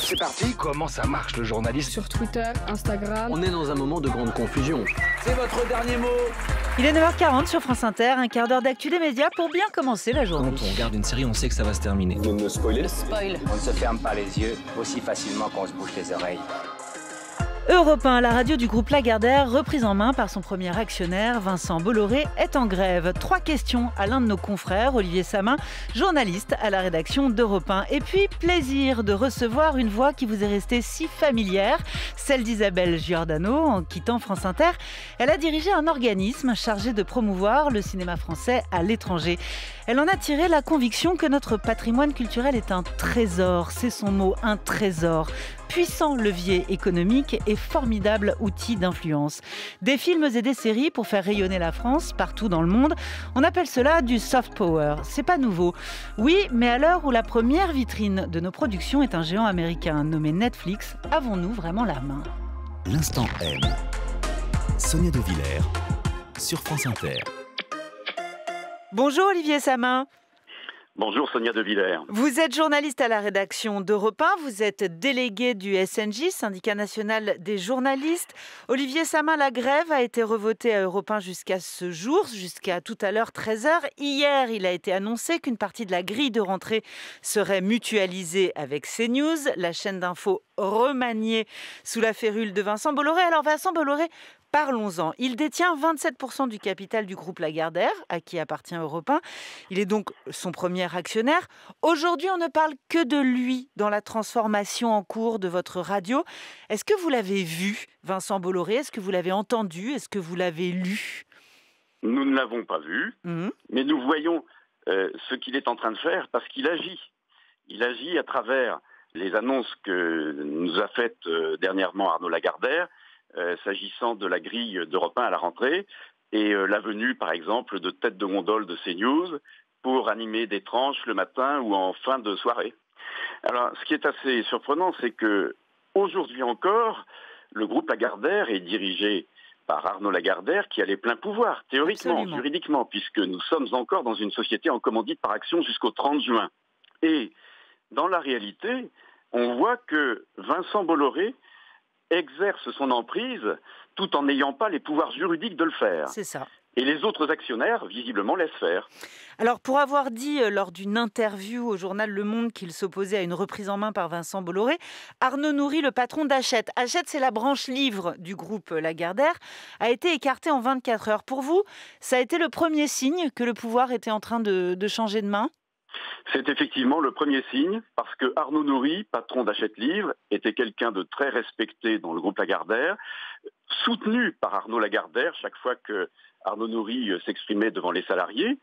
c'est parti. Comment ça marche le journaliste Sur Twitter, Instagram. On est dans un moment de grande confusion. C'est votre dernier mot. Il est 9h40 sur France Inter, un quart d'heure d'actu des médias pour bien commencer la journée. Quand on regarde une série, on sait que ça va se terminer. Ne spoiler. Spoil. On ne se ferme pas les yeux aussi facilement qu'on se bouche les oreilles. Europe 1, la radio du groupe Lagardère, reprise en main par son premier actionnaire, Vincent Bolloré, est en grève. Trois questions à l'un de nos confrères, Olivier Samin, journaliste à la rédaction d'Europe Et puis, plaisir de recevoir une voix qui vous est restée si familière, celle d'Isabelle Giordano, en quittant France Inter. Elle a dirigé un organisme chargé de promouvoir le cinéma français à l'étranger. Elle en a tiré la conviction que notre patrimoine culturel est un trésor. C'est son mot, un trésor puissant levier économique et formidable outil d'influence. Des films et des séries pour faire rayonner la France partout dans le monde. On appelle cela du soft power. C'est pas nouveau. Oui, mais à l'heure où la première vitrine de nos productions est un géant américain nommé Netflix, avons-nous vraiment la main L'instant M. Sonia De Villers sur France Inter. Bonjour Olivier Samin. Bonjour Sonia De Villers. Vous êtes journaliste à la rédaction d'Europe 1, vous êtes délégué du SNJ, syndicat national des journalistes. Olivier Samin, la grève a été revotée à Europe 1 jusqu'à ce jour, jusqu'à tout à l'heure 13h. Hier, il a été annoncé qu'une partie de la grille de rentrée serait mutualisée avec CNews, la chaîne d'infos remaniée sous la férule de Vincent Bolloré. Alors Vincent Bolloré Parlons-en. Il détient 27% du capital du groupe Lagardère, à qui appartient Europe Il est donc son premier actionnaire. Aujourd'hui, on ne parle que de lui dans la transformation en cours de votre radio. Est-ce que vous l'avez vu, Vincent Bolloré Est-ce que vous l'avez entendu Est-ce que vous l'avez lu Nous ne l'avons pas vu, mmh. mais nous voyons euh, ce qu'il est en train de faire parce qu'il agit. Il agit à travers les annonces que nous a faites euh, dernièrement Arnaud Lagardère, euh, s'agissant de la grille d'Europe 1 à la rentrée, et euh, la venue, par exemple, de tête de gondole de CNews pour animer des tranches le matin ou en fin de soirée. Alors, ce qui est assez surprenant, c'est que aujourd'hui encore, le groupe Lagardère est dirigé par Arnaud Lagardère, qui a les pleins pouvoirs, théoriquement, juridiquement, puisque nous sommes encore dans une société en commandite par action jusqu'au 30 juin. Et dans la réalité, on voit que Vincent Bolloré exerce son emprise tout en n'ayant pas les pouvoirs juridiques de le faire. C'est ça. Et les autres actionnaires, visiblement, laissent faire. Alors, pour avoir dit euh, lors d'une interview au journal Le Monde qu'il s'opposait à une reprise en main par Vincent Bolloré, Arnaud Noury, le patron d'Hachette, Hachette, c'est la branche livre du groupe Lagardère, a été écarté en 24 heures. Pour vous, ça a été le premier signe que le pouvoir était en train de changer de main c'est effectivement le premier signe parce que Arnaud Noury, patron d'Achète Livre, était quelqu'un de très respecté dans le groupe Lagardère, soutenu par Arnaud Lagardère chaque fois que Arnaud Noury euh, s'exprimait devant les salariés.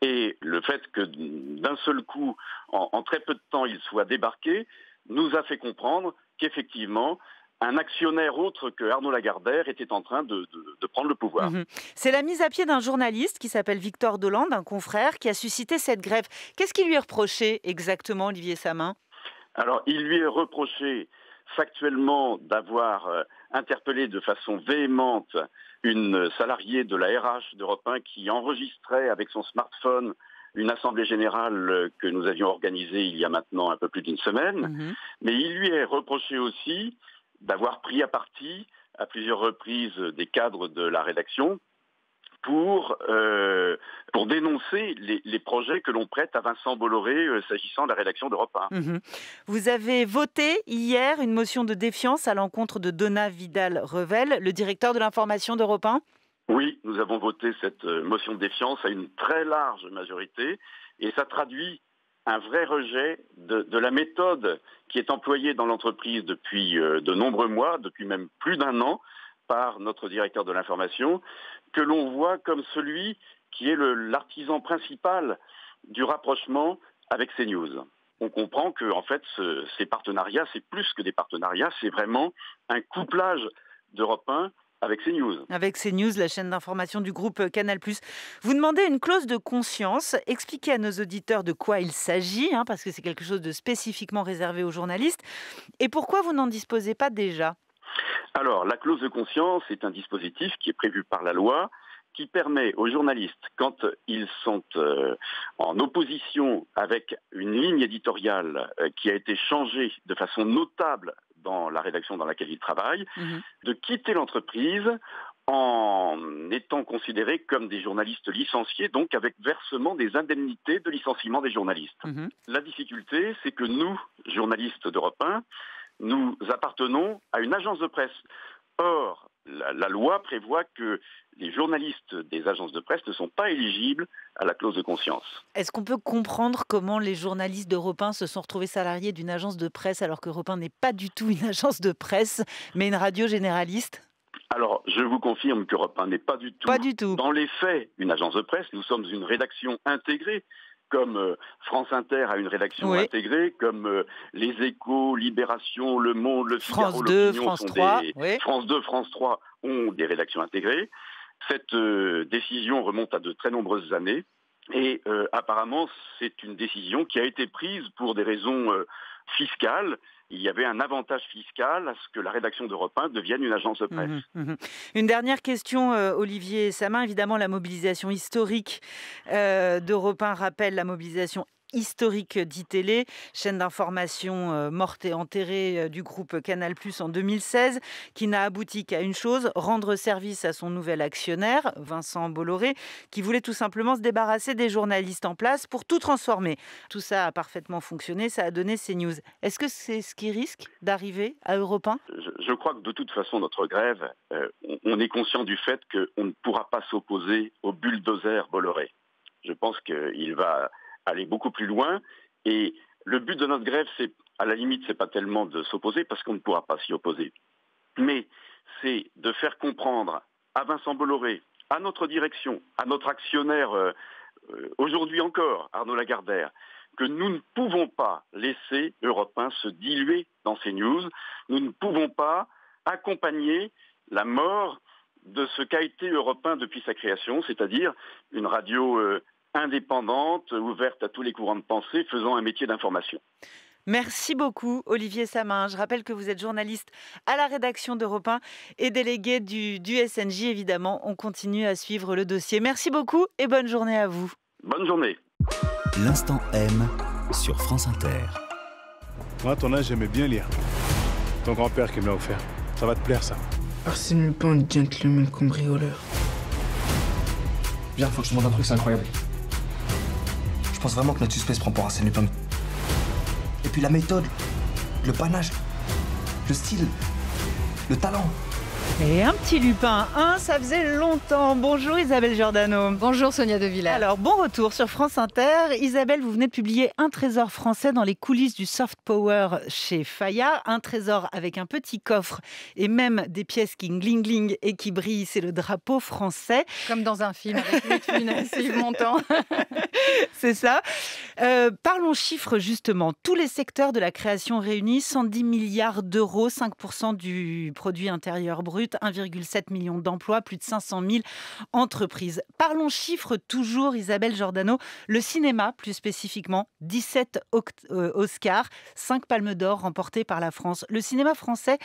Et le fait que d'un seul coup, en, très peu de temps, il soit débarqué, nous a fait comprendre qu'effectivement, un actionnaire autre que Arnaud Lagardère était en train de, prendre le pouvoir. Mhm. C'est la mise à pied d'un journaliste qui s'appelle Victor Doland, un confrère, qui a suscité cette grève. Qu'est-ce qui lui est reproché exactement, Olivier Samin Alors, il lui est reproché factuellement d'avoir euh, interpellé de façon véhémente une salariée de la RH d'Europe 1 qui enregistrait avec son smartphone une assemblée générale que nous avions organisée il y a maintenant un peu plus d'une semaine. Mhm. Mais il lui est reproché aussi d'avoir pris à partie à plusieurs reprises des cadres de la rédaction pour, euh, dénoncer les, projets que l'on prête à Vincent Bolloré euh, s'agissant de la rédaction d'Europe 1. Mhm. Vous avez voté hier une motion de défiance à l'encontre de Donna Vidal-Revel, le directeur de l'information d'Europe 1 Oui, nous avons voté cette euh, motion de défiance à une très large majorité et ça traduit un vrai rejet de, la méthode qui est employée dans l'entreprise depuis euh, de nombreux mois, depuis même plus d'un an, par notre directeur de l'information, que l'on voit comme celui qui est l'artisan principal du rapprochement avec CNews. On comprend que, en fait, ce, ces partenariats, c'est plus que des partenariats, c'est vraiment un couplage d'Europe 1 avec CNews. Avec CNews, la chaîne d'information du groupe Canal+. Vous demandez une clause de conscience. Expliquez à nos auditeurs de quoi il s'agit, hein, parce que c'est quelque chose de spécifiquement réservé aux journalistes. Et pourquoi vous n'en disposez pas déjà Alors, la clause de conscience est un dispositif qui est prévu par la loi qui permet aux journalistes, quand ils sont euh, en opposition avec une ligne éditoriale euh, qui a été changée de façon notable la rédaction dans laquelle il travaille, mhm. de quitter l'entreprise en étant considérés comme des journalistes licenciés, donc avec versement des indemnités de licenciement des journalistes. Mhm. La difficulté, c'est que nous, journalistes d'Europe 1, nous appartenons à une agence de presse. Or, la, loi prévoit que les journalistes des agences de presse ne sont pas éligibles à la clause de conscience. Est-ce qu'on peut comprendre comment les journalistes d'Europe 1 se sont retrouvés salariés d'une agence de presse alors que 1 n'est pas du tout une agence de presse, mais une radio généraliste alors, je vous confirme qu'Europe 1 n'est pas du tout, pas du dans les faits, une agence de presse. Nous sommes une rédaction intégrée comme euh, France Inter a une rédaction intégrée, comme euh, Les Échos, Libération, Le Monde, Le Figaro, France 2, France France 2, France 3 ont des rédactions intégrées. Cette euh, décision remonte à de très nombreuses années et euh, apparemment c'est une décision qui a été prise pour des raisons euh, fiscales. Il y avait un avantage fiscal à ce que la rédaction d'Europe 1 devienne une agence de presse. Mmh, mmh, mmh. Une dernière question, Olivier Samin. Évidemment, la mobilisation historique d'Europe 1 rappelle la mobilisation historique d'ITélé, chaîne d'information euh, morte et enterrée euh, du groupe Canal+ plus en 2016, qui n'a abouti qu'à une chose, rendre service à son nouvel actionnaire, Vincent Bolloré, qui voulait tout simplement se débarrasser des journalistes en place pour tout transformer. Tout ça a parfaitement fonctionné, ça a donné ces news. Est-ce que c'est ce qui risque d'arriver à Europe 1 je, crois que de toute façon, notre grève, euh, on est conscient du fait qu'on ne pourra pas s'opposer au bulldozer Bolloré. Je pense qu'il va aller beaucoup plus loin. Et le but de notre grève, c'est à la limite, c'est pas tellement de s'opposer parce qu'on ne pourra pas s'y opposer, mais c'est de faire comprendre à Vincent Bolloré, à notre direction, à notre actionnaire euh, euh, aujourd'hui encore, Arnaud Lagardère, que nous ne pouvons pas laisser Europe 1 se diluer dans ces news. Nous ne pouvons pas accompagner la mort de ce qu'a été Europe 1 depuis sa création, c'est-à-dire une radio euh, indépendante, ouverte à tous les courants de pensée, faisant un métier d'information. Merci beaucoup, Olivier Samin. Je rappelle que vous êtes journaliste à la rédaction d'Europe 1 et délégué du, SNJ, évidemment. On continue à suivre le dossier. Merci beaucoup et bonne journée à vous. Bonne journée. L'instant M sur France Inter. Moi, à ton âge, j'aimais bien lire. Ton grand-père qui me l'a offert. Ça va te plaire, ça. Arsène Lupin, gentleman cambrioleur. Viens, faut que je te un truc, c'est incroyable pense vraiment que notre suspect se prend pour un Et puis la méthode, le panache, le style, le talent. Et un hein Petit Lupin 1, hein, ça faisait longtemps. Bonjour Isabelle Giordano. Bonjour Sonia De Villers. Alors, bon retour sur France Inter. Isabelle, vous venez de publier Un trésor français dans les coulisses du soft power chez Faya. Un trésor avec un petit coffre et même des pièces qui glingling et qui brillent. C'est le drapeau français. Comme dans un film avec une C'est ça. Euh, parlons chiffres justement. Tous les secteurs de la création réunis, 110 milliards d'euros, 5% du produit intérieur brut, 1,7 million d'emplois, plus de 500 000 entreprises. Parlons chiffres toujours, Isabelle Giordano. Le cinéma, plus spécifiquement, 17 euh, Oscars, 5 palmes d'or remportées par la France. Le cinéma français,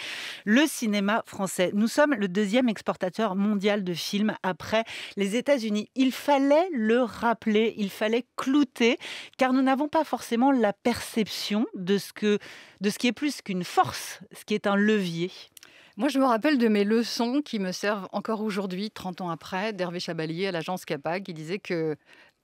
le cinéma français. Nous sommes le deuxième exportateur mondial de films après les États-Unis. Il fallait le rappeler, il fallait clouter car nous n'avons pas forcément la perception de ce, que, de ce qui est plus qu'une force, ce qui est un levier. Moi, je me rappelle de mes leçons qui me servent encore aujourd'hui, 30 ans après, d'Hervé Chabalier à l'agence CAPA, qui disait que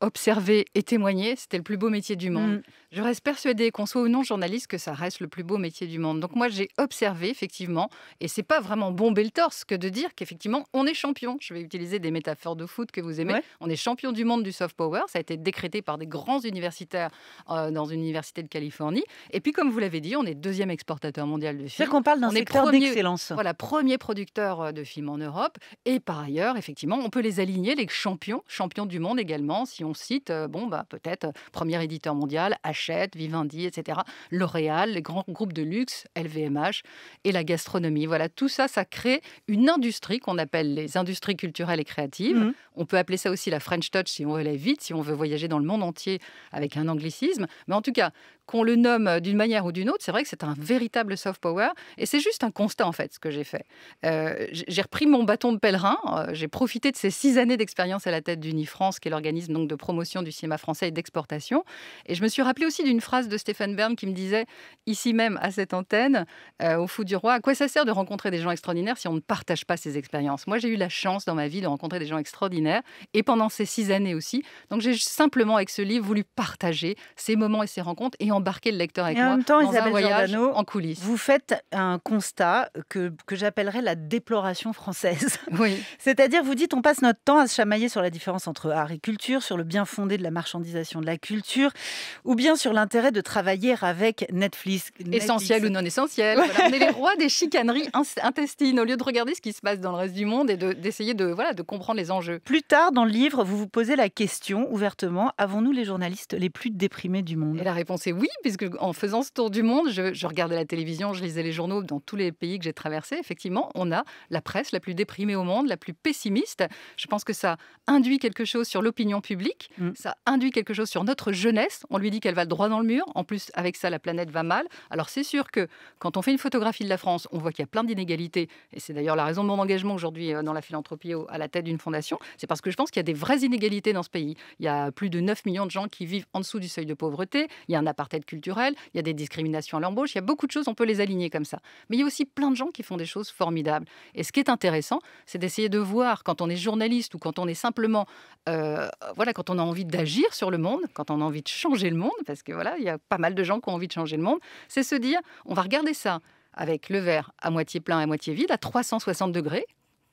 observer et témoigner, c'était le plus beau métier du monde. Mm. Je reste persuadée, qu'on soit ou non journaliste, que ça reste le plus beau métier du monde. Donc moi, j'ai observé, effectivement, et c'est pas vraiment bomber le torse que de dire qu'effectivement, on est champion. Je vais utiliser des métaphores de foot que vous aimez. On est champion du monde du soft power. Ça a été décrété par des grands universitaires euh, dans une université de Californie. Et puis, comme vous l'avez dit, on est deuxième exportateur mondial de films. C'est-à-dire qu'on parle d'un secteur d'excellence. Voilà, premier producteur euh, de films en Europe. Et par ailleurs, effectivement, on peut les aligner, les champions, champions du monde également, si on cite, euh, bon, bah, peut-être euh, premier éditeur mondial, Hachette, Vivendi, etc., L'Oréal, les grands groupes de luxe, LVMH et la gastronomie. Voilà, tout ça, ça crée une industrie qu'on appelle les industries culturelles et créatives. Mmh. On peut appeler ça aussi la French Touch si on veut aller vite, si on veut voyager dans le monde entier avec un anglicisme. Mais en tout cas, qu'on le nomme d'une manière ou d'une autre, c'est vrai que c'est un véritable soft power. Et c'est juste un constat, en fait, ce que j'ai fait. Euh, j'ai repris mon bâton de pèlerin, euh, j'ai profité de ces six années d'expérience à la tête d'UniFrance, qui est l'organisme de promotion du cinéma français et d'exportation. Et je me suis rappelé aussi d'une phrase de Stéphane Bern qui me disait, ici même, à cette antenne, euh, au Fou du Roi, à quoi ça sert de rencontrer des gens extraordinaires si on ne partage pas ces expériences Moi, j'ai eu la chance dans ma vie de rencontrer des gens extraordinaires, et pendant ces six années aussi. Donc j'ai simplement, avec ce livre, voulu partager ces moments et ces rencontres, et embarquer le lecteur avec et en même temps, Isabelle un voyage Giordano, en coulisses. Vous faites un constat que, que j'appellerais la déploration française. Oui. C'est-à-dire, vous dites, on passe notre temps à se chamailler sur la différence entre art et culture, sur le bien fondé de la marchandisation de la culture, ou bien sur l'intérêt de travailler avec Netflix. Essentiel ou non essentiel. on est les rois des chicaneries intestines. Au lieu de regarder ce qui se passe dans le reste du monde et d'essayer de, voilà, de comprendre les enjeux. Plus tard dans le livre, vous vous posez la question ouvertement avons-nous les journalistes les plus déprimés du monde Et la réponse est oui oui, puisque en faisant ce tour du monde, je, regardais la télévision, je lisais les journaux dans tous les pays que j'ai traversés. Effectivement, on a la presse la plus déprimée au monde, la plus pessimiste. Je pense que ça induit quelque chose sur l'opinion publique, mm. ça induit quelque chose sur notre jeunesse. On lui dit qu'elle va droit dans le mur. En plus, avec ça, la planète va mal. Alors c'est sûr que quand on fait une photographie de la France, on voit qu'il y a plein d'inégalités. Et c'est d'ailleurs la raison de mon engagement aujourd'hui euh, dans la philanthropie à la tête d'une fondation. C'est parce que je pense qu'il y a des vraies inégalités dans ce pays. Il y a plus de 9 millions de gens qui vivent en dessous du seuil de pauvreté. Il y a un appartement culturelle culturel, il y a des discriminations à l'embauche, il y a beaucoup de choses, on peut les aligner comme ça. Mais il y a aussi plein de gens qui font des choses formidables. Et ce qui est intéressant, c'est d'essayer de voir quand on est journaliste ou quand on est simplement, euh, voilà, quand on a envie d'agir sur le monde, quand on a envie de changer le monde, parce que voilà, il y a pas mal de gens qui ont envie de changer le monde, c'est se dire, on va regarder ça avec le verre à moitié plein, à moitié vide, à 360 degrés,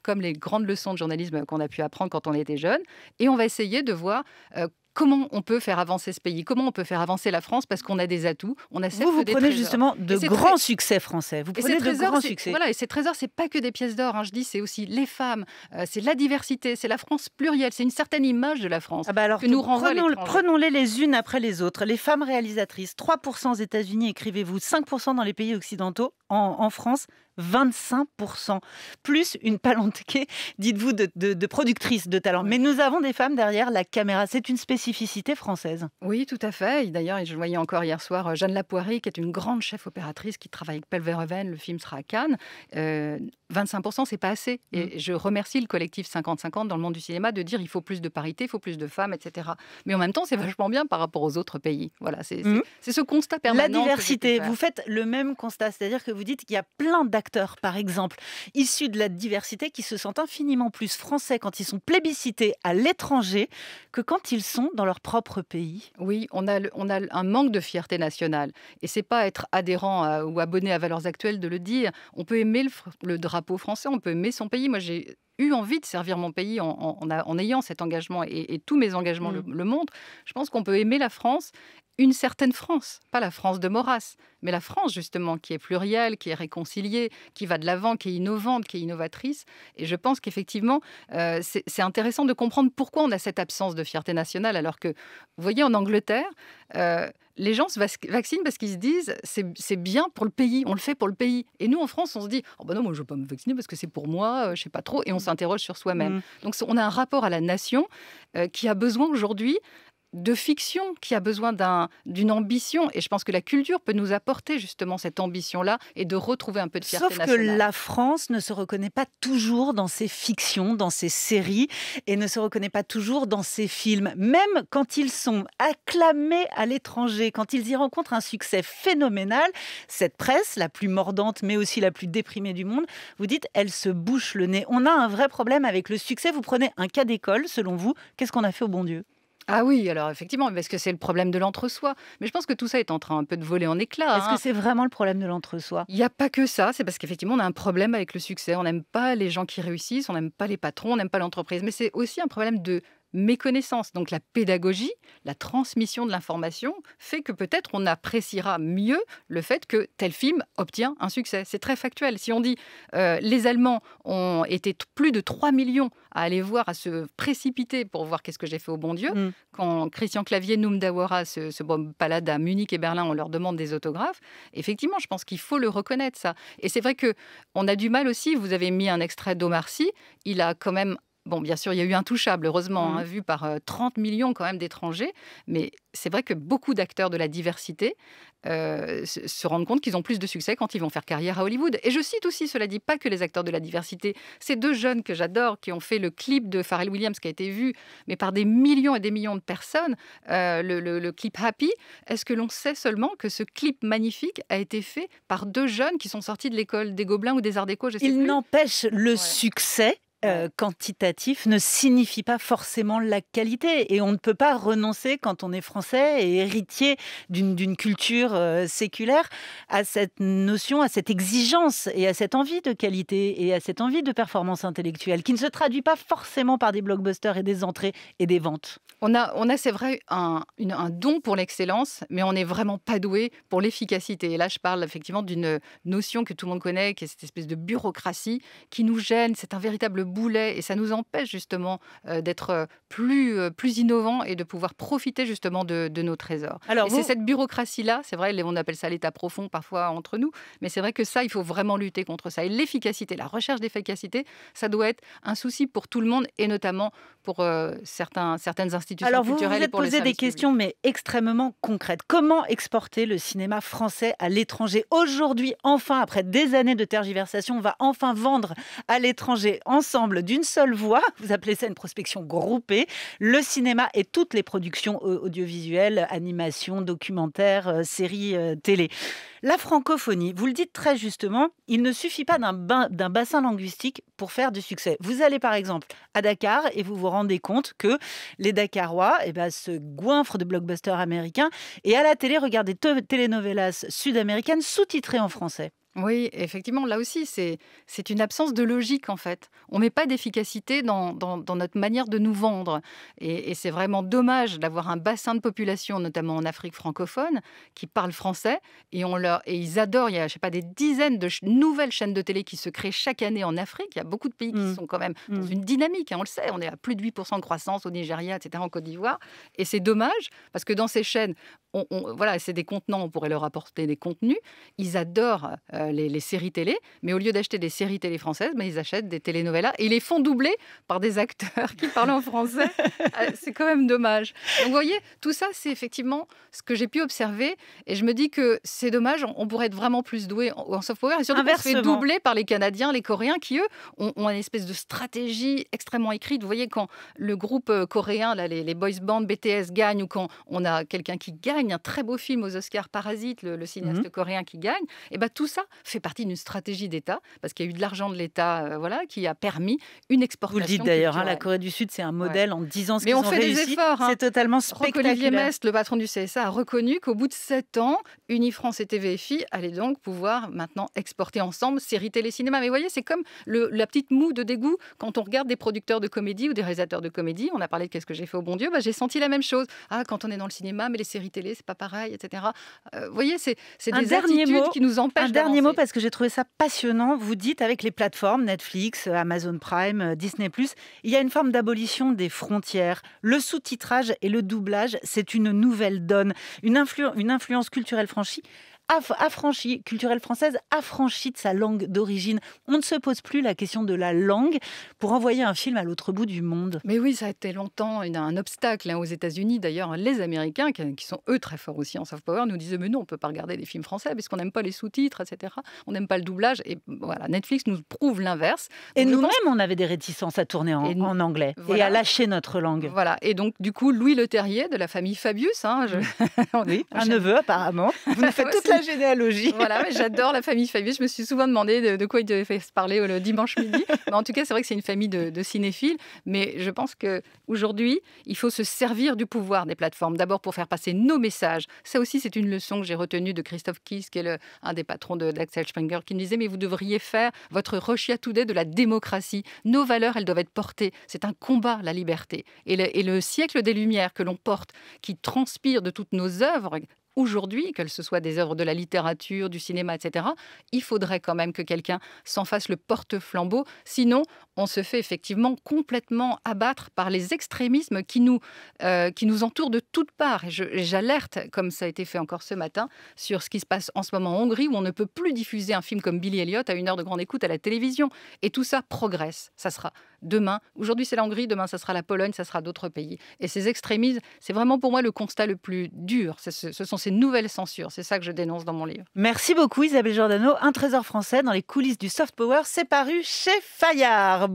comme les grandes leçons de journalisme qu'on a pu apprendre quand on était jeune. Et on va essayer de voir euh, comment on peut faire avancer ce pays, comment on peut faire avancer la France, parce qu'on a des atouts, on a certes Vous, vous prenez justement de grands succès français. Vous prenez de grands succès. Voilà, et ces trésors, c'est pas que des pièces d'or. Hein. je dis, c'est aussi les femmes, euh, c'est la diversité, c'est la France plurielle, c'est une certaine image de la France ah bah alors, que nous renvoie Prenons-les les unes après les autres. Les femmes réalisatrices, 3% aux États-Unis, écrivez-vous, 5% dans les pays occidentaux, en France, 25%, plus une palanquée, dites-vous, de, de, de, productrices de talent. Mais nous avons des femmes derrière la caméra. C'est une spécificité française. Oui, tout à fait. D'ailleurs, je voyais encore hier soir euh, Jeanne Lapoirie, qui est une grande chef opératrice qui travaille avec Paul Verhoeven. Le film sera à Cannes. Euh, 25%, c'est pas assez. Et mm. je remercie le collectif 50-50 dans le monde du cinéma de dire il faut plus de parité, il faut plus de femmes, etc. Mais en même temps, c'est vachement bien par rapport aux autres pays. Voilà, c'est mm. ce constat permanent. La diversité. Vous faites le même constat, c'est-à-dire que vous dites qu'il y a plein d'acteurs par exemple, issus de la diversité, qui se sentent infiniment plus français quand ils sont plébiscités à l'étranger que quand ils sont dans leur propre pays Oui, on a, un manque de fierté nationale. Et c'est pas être adhérent ou abonné à Valeurs Actuelles de le dire. On peut aimer le, le drapeau français, on peut aimer son pays. Moi, j'ai eu envie de servir mon pays en, ayant cet engagement et, tous mes engagements mm. le, montrent. Je pense qu'on peut aimer la France une certaine France, pas la France de Maurras, mais la France justement qui est plurielle, qui est réconciliée, qui va de l'avant, qui est innovante, qui est innovatrice. Et je pense qu'effectivement, euh, c'est intéressant de comprendre pourquoi on a cette absence de fierté nationale, alors que, vous voyez, en Angleterre, euh, les gens se vaccinent parce qu'ils se disent c'est bien pour le pays, on le fait pour le pays. Et nous en France, on se dit oh ben non, moi je veux pas me vacciner parce que c'est pour moi, je euh, je sais pas trop, et on mm. s'interroge sur soi-même. Mm. Donc on a un rapport à la nation euh, qui a besoin aujourd'hui de fiction qui a besoin d'une ambition. Et je pense que la culture peut nous apporter justement cette ambition-là et de retrouver un peu de fierté Sauf que la France ne se reconnaît pas toujours dans ses fictions, dans ses séries, et ne se reconnaît pas toujours dans ses films, même quand ils sont acclamés à l'étranger, quand ils y rencontrent un succès phénoménal. Cette presse, la plus mordante, mais aussi la plus déprimée du monde, vous dites, elle se bouche le nez. On a un vrai problème avec le succès. Vous prenez un cas d'école, selon vous, qu'est-ce qu'on a fait au bon Dieu ah oui, alors effectivement, parce que c'est le problème de l'entre-soi. Mais je pense que tout ça est en train un peu de voler en éclats. Est-ce que hein. c'est vraiment le problème de l'entre-soi Il n'y a pas que ça, c'est parce qu'effectivement, on a un problème avec le succès. On n'aime pas les gens qui réussissent, on n'aime pas les patrons, on n'aime pas l'entreprise. Mais c'est aussi un problème de méconnaissance. Donc la pédagogie, la transmission de l'information fait que peut-être on appréciera mieux le fait que tel film obtient un succès. C'est très factuel. Si on dit euh, les Allemands ont été plus de 3 millions à aller voir, à se précipiter pour voir qu'est-ce que j'ai fait au bon Dieu, mm. quand Christian Clavier, Noum Dawara se, se palade à Munich et Berlin, on leur demande des autographes, effectivement, je pense qu'il faut le reconnaître ça. Et c'est vrai que on a du mal aussi, vous avez mis un extrait d'Omar Sy, il a quand même Bon, bien sûr, il y a eu Intouchable, heureusement, hein, mmh. vu par 30 euh, millions quand même d'étrangers, mais c'est vrai que beaucoup d'acteurs de la diversité euh, se rendent compte qu'ils ont plus de succès quand ils vont faire carrière à Hollywood. Et je cite aussi, cela dit, pas que les acteurs de la diversité, ces deux jeunes que j'adore, qui ont fait le clip de Pharrell Williams, qui a été vu, mais par des millions et des millions de personnes, euh, le, clip Happy, est-ce que l'on sait seulement que ce clip magnifique a été fait par deux jeunes qui sont sortis de l'école des Gobelins ou des Arts déco, je sais Il n'empêche le succès euh, quantitatif ne signifie pas forcément la qualité. Et on ne peut pas renoncer, quand on est français et héritier d'une culture euh, séculaire, à cette notion, à cette exigence et à cette envie de qualité et à cette envie de performance intellectuelle qui ne se traduit pas forcément par des blockbusters et des entrées et des ventes. On a, on c'est vrai, un, un, don pour l'excellence, mais on n'est vraiment pas doué pour l'efficacité. Et là, je parle effectivement d'une notion que tout le monde connaît, qui est cette espèce de bureaucratie qui nous gêne. C'est un véritable boulet et ça nous empêche justement euh, d'être euh, plus, euh, plus innovants et de pouvoir profiter justement de, nos trésors. et c'est cette bureaucratie-là, c'est vrai, on appelle ça l'état profond parfois entre nous, mais c'est vrai que ça, il faut vraiment lutter contre ça. Et l'efficacité, la recherche d'efficacité, ça doit être un souci pour tout le monde et notamment pour certains, certaines institutions Alors, culturelles. Alors vous vous êtes posé des questions, mais extrêmement concrètes. Comment exporter le cinéma français à l'étranger Aujourd'hui, enfin, après des années de tergiversation, on va enfin vendre à l'étranger ensemble semble d'une seule voix. Vous appelez ça une prospection groupée. Le cinéma et toutes les productions euh, audiovisuelles, animations, documentaires, euh, séries euh, télé. La francophonie, vous le dites très justement, il ne suffit pas d'un bassin linguistique pour faire du succès. Vous allez par exemple à Dakar et vous vous rendez compte que les Dakarois eh ben, se goinfrent de blockbusters américains et à la télé regardez telenovelas sud-américaines sous-titrées en français. Oui, effectivement, là aussi, c'est une absence de logique, en fait. On ne met pas d'efficacité dans, notre manière de nous vendre. Et, c'est vraiment dommage d'avoir un bassin de population, notamment en Afrique francophone, qui parle français et, on leur, et ils adorent. Il y a, je sais pas, des dizaines de nouvelles chaînes de télé qui se créent chaque année en Afrique. Il y a beaucoup de pays qui mmh. sont quand même dans mmh. une dynamique, hein, on le sait. On est à plus de 8% de croissance au Nigeria, etc., en Côte d'Ivoire. Et c'est dommage, parce que dans ces chaînes, on, voilà, c'est des contenants, on pourrait leur apporter des contenus. Ils adorent... Euh, euh, les, séries télé, mais au lieu d'acheter des séries télé françaises, ben, ils achètent des telenovelas et les font doubler par des acteurs qui parlent en français. Euh, c'est quand même dommage. Donc vous voyez, tout ça, c'est effectivement ce que j'ai pu observer et je me dis que c'est dommage, on, pourrait être vraiment plus doué en, software soft power et surtout se doubler par les Canadiens, les Coréens qui, eux, ont, une espèce de stratégie extrêmement écrite. Vous voyez, quand le groupe euh, coréen, les, boys bands BTS gagne ou quand on a quelqu'un qui gagne, un très beau film aux Oscars, Parasite, le, cinéaste mhm. coréen qui gagne, et eh ben tout ça, fait partie d'une stratégie d'État, parce qu'il y a eu de l'argent de l'État euh, voilà, qui a permis une exportation. Vous le dites d'ailleurs, à hein, la Corée du Sud, c'est un modèle en 10 ans ce Mais on ont fait réussi, des efforts. Hein. C'est totalement spectaculaire. Mest, le patron du CSA, a reconnu qu'au bout de 7 ans, Unifrance et TVFI allaient donc pouvoir maintenant exporter ensemble séries télé-cinéma. Mais vous voyez, c'est comme la petite moue de dégoût quand on regarde des producteurs de comédie ou des réalisateurs de comédie. On a parlé de Qu'est-ce que j'ai fait au bon Dieu bah, J'ai senti la même chose. Ah, quand on est dans le cinéma, mais les séries télé, c'est pas pareil, etc. Euh, vous voyez, c'est des attitudes qui nous empêchent parce que j'ai trouvé ça passionnant. Vous dites avec les plateformes Netflix, euh, Amazon Prime, euh, Disney, il y a une forme d'abolition des frontières. Le sous-titrage et le doublage, c'est une nouvelle donne. une influence culturelle franchie affranchie, culturelle française affranchie de sa langue d'origine. On ne se pose plus la question de la langue pour envoyer un film à l'autre bout du monde. Mais oui, ça a été longtemps un obstacle hein, aux États-Unis. D'ailleurs, les Américains, qui sont eux très forts aussi en soft power, nous disaient mais non, on peut pas regarder des films français parce qu'on n'aime pas les sous-titres, etc. On n'aime pas le doublage. Et voilà, Netflix nous prouve l'inverse. Et nous-mêmes, on avait des réticences à tourner en, en anglais et à lâcher notre langue. Voilà. Et donc, du coup, Louis Le Terrier de la famille Fabius, hein, un neveu apparemment. Vous nous faites toute généalogie. voilà, j'adore la famille Fabius. Je me suis souvent demandé de, quoi il devait se parler euh, le dimanche midi. Mais en tout cas, c'est vrai que c'est une famille de, cinéphiles. Mais je pense qu'aujourd'hui, il faut se servir du pouvoir des plateformes. D'abord pour faire passer nos messages. Ça aussi, c'est une leçon que j'ai retenue de Christophe Kiss, qui est un des patrons d'Axel Springer, qui me disait Mais vous devriez faire votre Rochia Today de la démocratie. Nos valeurs, elles doivent être portées. C'est un combat, la liberté. Et et le siècle des Lumières que l'on porte, qui transpire de toutes nos œuvres, aujourd'hui, que ce soit des œuvres de la littérature, du cinéma, etc., il faudrait quand même que quelqu'un s'en fasse le porte-flambeau. Sinon, on se fait effectivement complètement abattre par les extrémismes qui nous, euh, qui nous entourent de toutes parts. Et j'alerte, comme ça a été fait encore ce matin, sur ce qui se passe en ce moment en Hongrie, où on ne peut plus diffuser un film comme Billy Elliot à une heure de grande écoute à la télévision. Et tout ça progresse. Ça sera demain. Aujourd'hui, c'est la demain, ça sera la Pologne, ça sera d'autres pays. Et ces extrémismes, c'est vraiment pour moi le constat le plus dur. Ce, sont ces nouvelles censures. C'est ça que je dénonce dans mon livre. Merci beaucoup, Isabelle Giordano. Un trésor français dans les coulisses du soft power, c'est paru chez Fayard.